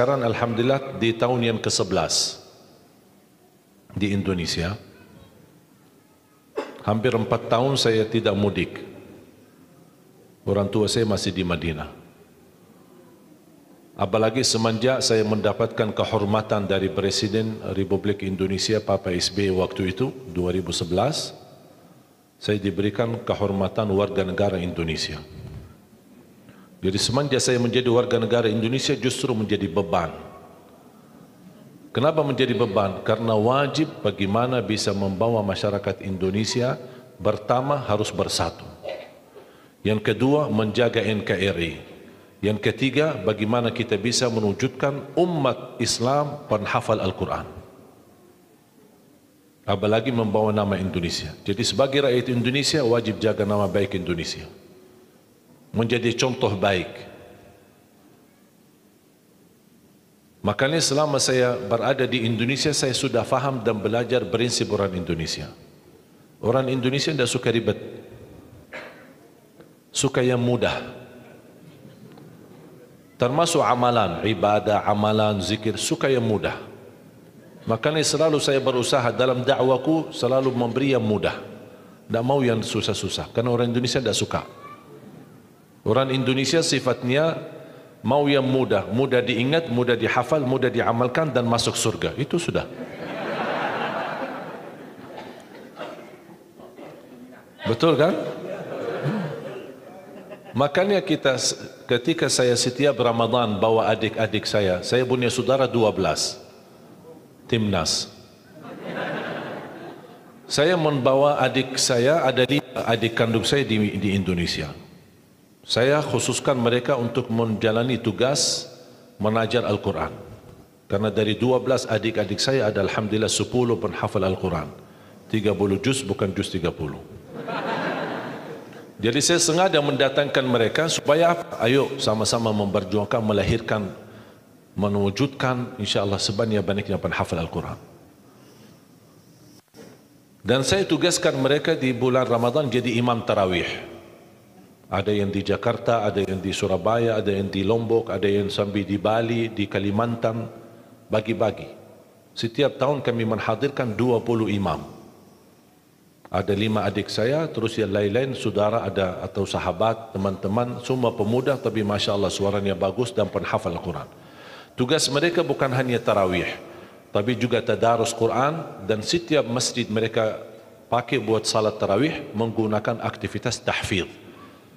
sekarang Alhamdulillah di tahun yang ke-11 di Indonesia. Hampir 4 tahun saya tidak mudik. Orang tua saya masih di Madinah. Apalagi semenjak saya mendapatkan kehormatan dari Presiden Republik Indonesia Papa SBY waktu itu 2011 saya diberikan kehormatan warga negara Indonesia. Jadi semenjak saya menjadi warga negara Indonesia justru menjadi beban. Kenapa menjadi beban? Karena wajib bagaimana bisa membawa masyarakat Indonesia pertama harus bersatu. Yang kedua menjaga NKRI. Yang ketiga bagaimana kita bisa mewujudkan umat Islam penhafal Al-Quran. Apalagi membawa nama Indonesia. Jadi sebagai rakyat Indonesia wajib jaga nama baik Indonesia menjadi contoh baik. Makanya selama saya berada di Indonesia, saya sudah faham dan belajar prinsip orang Indonesia. Orang Indonesia tidak suka ribet. Suka yang mudah. Termasuk amalan, ibadah, amalan, zikir, suka yang mudah. Makanya selalu saya berusaha dalam dakwaku selalu memberi yang mudah. Tidak mau yang susah-susah. Karena orang Indonesia tidak Tidak suka. Orang Indonesia sifatnya mau yang mudah, mudah diingat, mudah dihafal, mudah diamalkan dan masuk surga. Itu sudah. Betul kan? Makanya kita ketika saya setiap Ramadan bawa adik-adik saya, saya punya saudara 12 timnas. Saya membawa adik saya ada lima adik kandung saya di, di Indonesia saya khususkan mereka untuk menjalani tugas menajar Al-Quran. Karena dari 12 adik-adik saya ada Alhamdulillah 10 penhafal Al-Quran. 30 juz bukan juz 30. Jadi saya sengaja mendatangkan mereka supaya apa? ayo sama-sama memperjuangkan, melahirkan, mewujudkan insyaAllah sebanyak-banyaknya penhafal Al-Quran. Dan saya tugaskan mereka di bulan Ramadan jadi imam Tarawih ada yang di Jakarta, ada yang di Surabaya, ada yang di Lombok, ada yang sambil di Bali, di Kalimantan, bagi-bagi. Setiap tahun kami menghadirkan 20 imam. Ada lima adik saya, terus yang lain-lain, saudara ada atau sahabat, teman-teman, semua pemuda, tapi Masya Allah suaranya bagus dan penhafal Al-Quran. Tugas mereka bukan hanya tarawih, tapi juga tadarus Quran dan setiap masjid mereka pakai buat salat tarawih menggunakan aktivitas tahfidz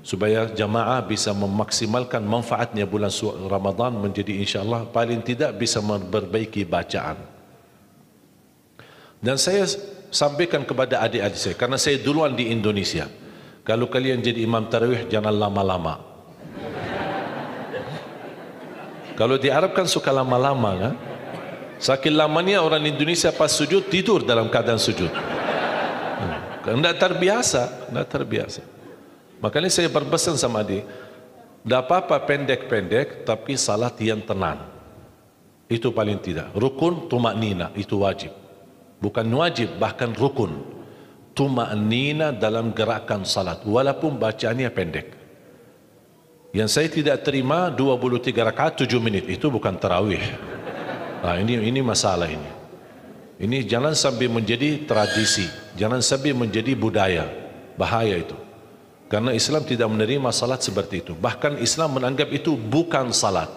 supaya jamaah bisa memaksimalkan manfaatnya bulan Ramadhan menjadi insya Allah paling tidak bisa memperbaiki bacaan. Dan saya sampaikan kepada adik-adik saya, karena saya duluan di Indonesia. Kalau kalian jadi imam tarawih, jangan lama-lama. Kalau di Arab kan suka lama-lama. kan sakit lamanya orang Indonesia pas sujud, tidur dalam keadaan sujud. Tidak hmm. terbiasa. Tidak terbiasa. Makanya saya berpesan sama dia, tidak apa-apa pendek-pendek, tapi salat yang tenang. Itu paling tidak. Rukun tumak nina, itu wajib. Bukan wajib, bahkan rukun. Tumak nina dalam gerakan salat, walaupun bacaannya pendek. Yang saya tidak terima 23 rakaat 7 minit itu bukan terawih. Nah, ini ini masalah ini. Ini jangan sampai menjadi tradisi, jangan sampai menjadi budaya. Bahaya itu. Karena Islam tidak menerima salat seperti itu. Bahkan Islam menganggap itu bukan salat.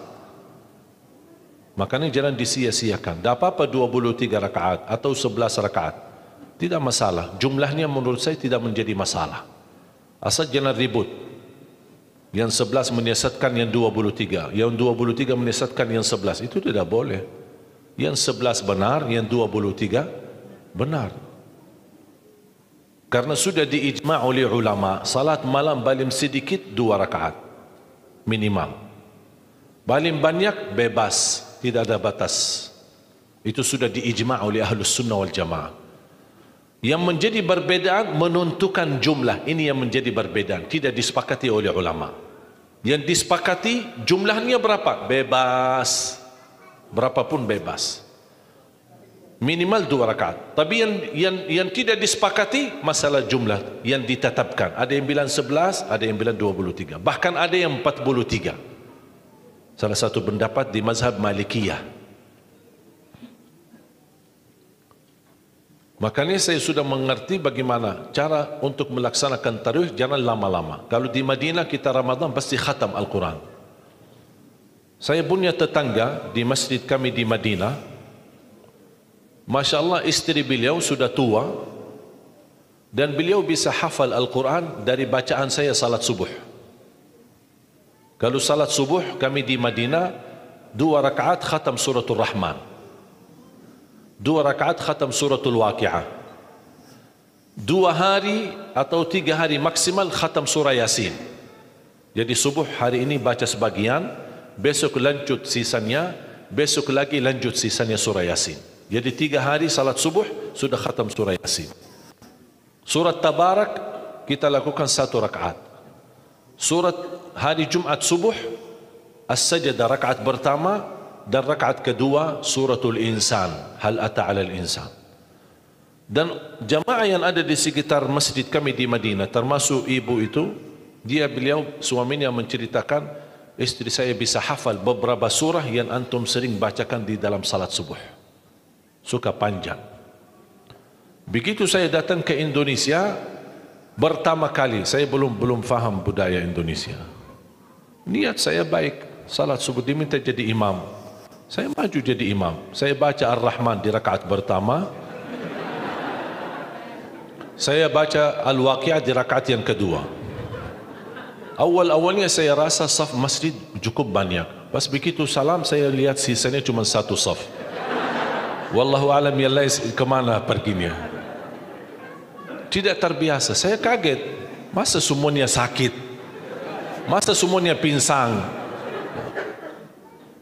Makanya jangan disia-siakan. Tak apa-apa 23 rakaat atau 11 rakaat. Tidak masalah. Jumlahnya menurut saya tidak menjadi masalah. Asal jangan ribut. Yang 11 menyesatkan yang 23. Yang 23 menyesatkan yang 11. Itu tidak boleh. Yang 11 benar, yang 23 benar. Karena sudah diijma oleh ulama, salat malam balim sedikit dua rakaat minimal. Balim banyak bebas, tidak ada batas. Itu sudah diijma oleh ahlu sunnah wal jamaah. Yang menjadi perbedaan menentukan jumlah. Ini yang menjadi perbedaan. Tidak disepakati oleh ulama. Yang disepakati jumlahnya berapa? Bebas. Berapapun Bebas minimal dua rakaat. Tapi yang yang yang tidak disepakati masalah jumlah yang ditetapkan. Ada yang bilang sebelas, ada yang bilang dua puluh tiga. Bahkan ada yang empat puluh tiga. Salah satu pendapat di mazhab Malikiyah. Makanya saya sudah mengerti bagaimana cara untuk melaksanakan tarikh jangan lama-lama. Kalau di Madinah kita Ramadan pasti khatam Al-Quran. Saya punya tetangga di masjid kami di Madinah, Masya Allah istri beliau sudah tua dan beliau bisa hafal Al-Quran dari bacaan saya salat subuh. Kalau salat subuh kami di Madinah dua rakaat khatam suratul Rahman. Dua rakaat khatam suratul Waqi'ah. Dua hari atau tiga hari maksimal khatam surah Yasin. Jadi subuh hari ini baca sebagian, besok lanjut sisanya, besok lagi lanjut sisanya surah Yasin. Jadi tiga hari salat subuh sudah khatam surah Yasin. Surat Tabarak kita lakukan satu rakaat. Surat hari Jumat subuh as-sajdah rakaat pertama dan rakaat kedua suratul insan hal ata ala al insan dan jamaah yang ada di sekitar masjid kami di Madinah termasuk ibu itu dia beliau suaminya menceritakan istri saya bisa hafal beberapa surah yang antum sering bacakan di dalam salat subuh suka panjang. Begitu saya datang ke Indonesia, pertama kali saya belum belum faham budaya Indonesia. Niat saya baik, salat subuh diminta jadi imam. Saya maju jadi imam. Saya baca Ar-Rahman di rakaat pertama. Saya baca Al-Waqi'ah di rakaat yang kedua. Awal-awalnya saya rasa saf masjid cukup banyak. Pas begitu salam saya lihat sisanya cuma satu saf wallahu alam ya lais ke mana perginya tidak terbiasa saya kaget masa semuanya sakit masa semuanya pingsang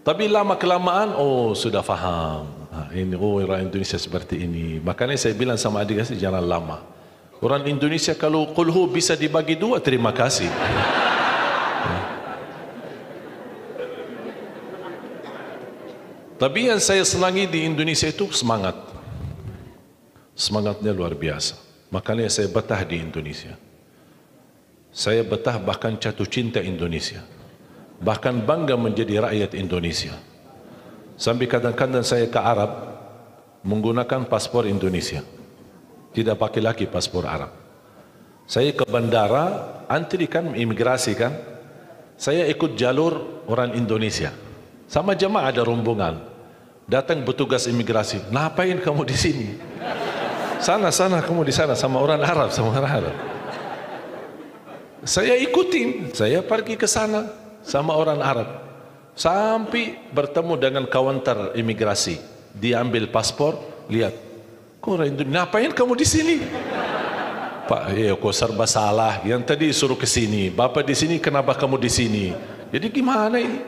tapi lama kelamaan oh sudah faham ha, ini oh orang Indonesia seperti ini makanya saya bilang sama adik saya jangan lama orang Indonesia kalau kulhu bisa dibagi dua terima kasih Tapi yang saya senangi di Indonesia itu semangat. Semangatnya luar biasa. Makanya saya betah di Indonesia. Saya betah bahkan jatuh cinta Indonesia. Bahkan bangga menjadi rakyat Indonesia. Sambil kadang-kadang saya ke Arab menggunakan paspor Indonesia. Tidak pakai lagi paspor Arab. Saya ke bandara, antri kan imigrasi kan. Saya ikut jalur orang Indonesia. Sama jemaah ada rombongan. Datang petugas imigrasi, ngapain kamu di sini? Sana sana kamu di sana sama orang Arab, sama orang Arab. Saya ikutin, saya pergi ke sana sama orang Arab. Sampai bertemu dengan kawanter imigrasi. Diambil paspor, lihat. Kok orang Indonesia, ngapain kamu di sini? Pak, ya kok serba salah. Yang tadi suruh ke sini. Bapak di sini, kenapa kamu di sini? Jadi gimana ini?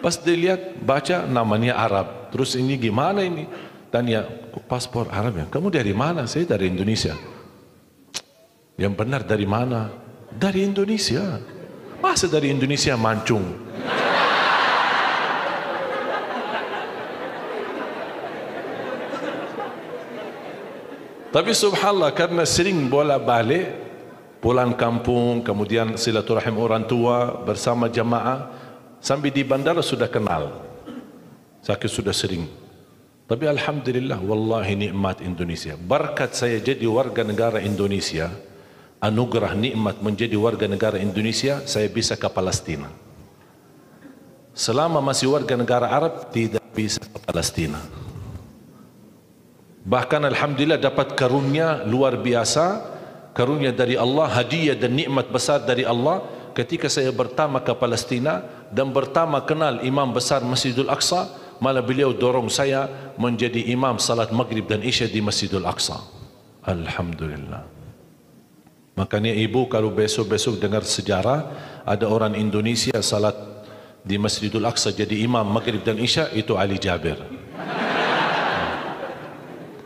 Pas dilihat, baca namanya Arab. terus ini gimana ini tanya paspor Arab ya kamu dari mana saya dari Indonesia yang benar dari mana dari Indonesia masa dari Indonesia mancung Tapi subhanallah karena sering bola balik pulang kampung kemudian silaturahim orang tua bersama jamaah, sambil di bandara sudah kenal sakit sudah sering. Tapi Alhamdulillah, wallahi nikmat Indonesia. Berkat saya jadi warga negara Indonesia, anugerah nikmat menjadi warga negara Indonesia, saya bisa ke Palestina. Selama masih warga negara Arab, tidak bisa ke Palestina. Bahkan Alhamdulillah dapat karunia luar biasa, karunia dari Allah, hadiah dan nikmat besar dari Allah. Ketika saya bertama ke Palestina dan bertama kenal Imam Besar Masjidul Aqsa, malah beliau dorong saya menjadi imam salat maghrib dan isya di Masjidul Aqsa. Alhamdulillah. Makanya ibu kalau besok-besok dengar sejarah ada orang Indonesia salat di Masjidul Aqsa jadi imam maghrib dan isya itu Ali Jabir.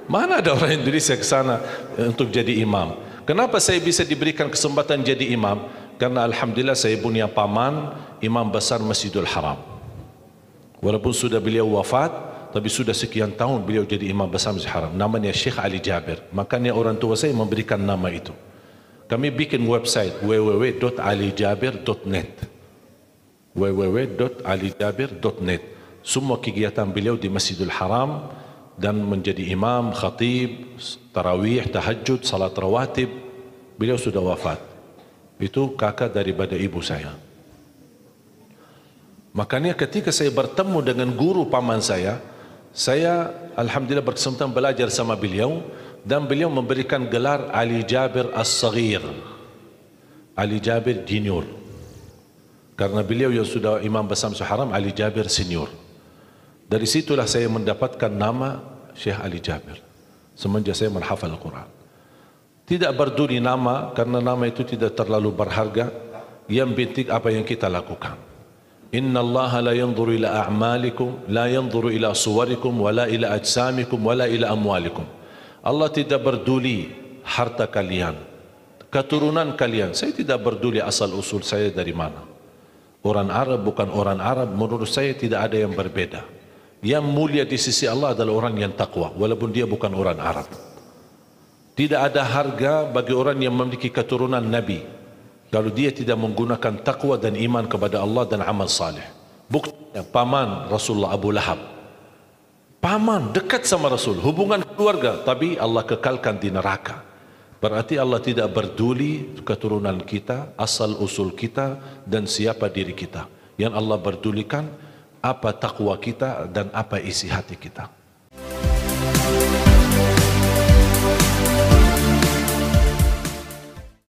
Mana ada orang Indonesia ke sana untuk jadi imam? Kenapa saya bisa diberikan kesempatan jadi imam? Karena Alhamdulillah saya punya paman imam besar Masjidul Haram. Walaupun sudah beliau wafat, tapi sudah sekian tahun beliau jadi imam besar Masjid Haram. Namanya Syekh Ali Jabir. Makanya orang tua saya memberikan nama itu. Kami bikin website www.alijabir.net www.alijabir.net Semua kegiatan beliau di Masjidil Haram dan menjadi imam, khatib, tarawih, tahajud, salat rawatib. Beliau sudah wafat. Itu kakak daripada ibu saya. Makanya ketika saya bertemu dengan guru paman saya, saya alhamdulillah berkesempatan belajar sama beliau dan beliau memberikan gelar Ali Jabir As-Saghir. Ali Jabir Junior. Karena beliau yang sudah Imam Basam Suharam Ali Jabir Senior. Dari situlah saya mendapatkan nama Syekh Ali Jabir. Semenjak saya menghafal Al-Quran. Tidak berduri nama, karena nama itu tidak terlalu berharga. Yang penting apa yang kita lakukan. إن الله لا ينظر إلى أعمالكم لا ينظر إلى صوركم ولا إلى أجسامكم ولا إلى أموالكم Allah tidak berduli harta kalian keturunan kalian saya tidak berduli asal usul saya dari mana orang Arab bukan orang Arab menurut saya tidak ada yang berbeda yang mulia di sisi Allah adalah orang yang takwa walaupun dia bukan orang Arab tidak ada harga bagi orang yang memiliki keturunan Nabi kalau dia tidak menggunakan takwa dan iman kepada Allah dan amal saleh. bukti paman Rasulullah Abu Lahab. Paman dekat sama Rasul, hubungan keluarga tapi Allah kekalkan di neraka. Berarti Allah tidak berduli keturunan kita, asal usul kita dan siapa diri kita. Yang Allah berdulikan apa takwa kita dan apa isi hati kita.